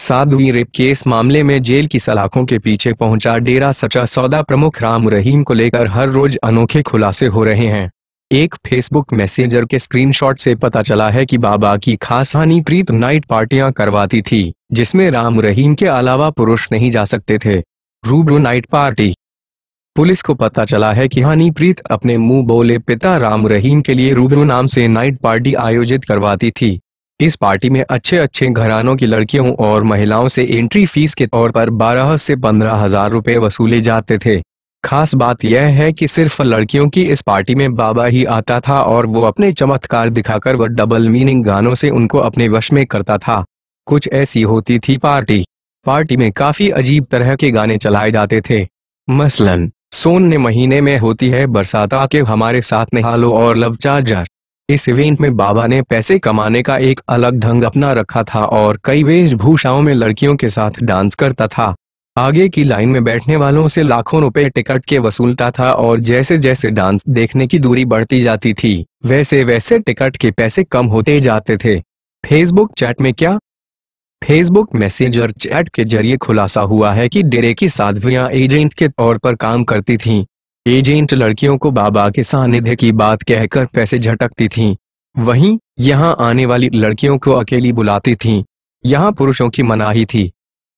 Sadhvi rape case मामले में jail की सलाखों के पीछे पहुंचा डेरा सचा सौदा प्रमुख राम रहीम को लेकर हर रोज अनोखे खुलासे हो रहे हैं एक फेसबुक मैसेजर के स्क्रीनशॉट से पता चला है कि बाबा की खास हानि प्रीत नाइट पार्टियां करवाती थी जिसमें राम रहीम के अलावा पुरुष नहीं जा सकते थे रूबरू नाइट पार्टी पुलिस को पता चला है कि हानिप्रीत अपने मुंह बोले पिता राम रहीम के लिए रूबरू नाम से नाइट पार्टी आयोजित करवाती थी इस पार्टी में अच्छे अच्छे घरानों की लड़कियों और महिलाओं से एंट्री फीस के तौर पर बारह से पंद्रह हजार रूपए वसूले जाते थे खास बात यह है कि सिर्फ लड़कियों की इस पार्टी में बाबा ही आता था और वो अपने चमत्कार दिखाकर व डबल मीनिंग गानों से उनको अपने वश में करता था कुछ ऐसी होती थी पार्टी पार्टी में काफी अजीब तरह के गाने चलाए जाते थे मसलन सोन ने महीने में होती है बरसात आके हमारे साथ निहालो और लव चार्जर इस इवेंट में बाबा ने पैसे कमाने का एक अलग ढंग अपना रखा था और कई वेशभूषाओं में लड़कियों के साथ डांस करता था आगे की लाइन में बैठने वालों से लाखों रुपए टिकट के वसूलता था और जैसे जैसे डांस देखने की दूरी बढ़ती जाती थी वैसे वैसे टिकट के पैसे कम होते जाते थे फेसबुक चैट में क्या फेसबुक मैसेजर चैट के जरिए खुलासा हुआ है कि डेरे की साध्वियां एजेंट के तौर पर काम करती थीं, एजेंट लड़कियों को बाबा के सानिध्य की बात कहकर पैसे झटकती थी वहीं, यहां आने वाली लड़कियों को अकेली बुलाती थी यहां पुरुषों की मनाही थी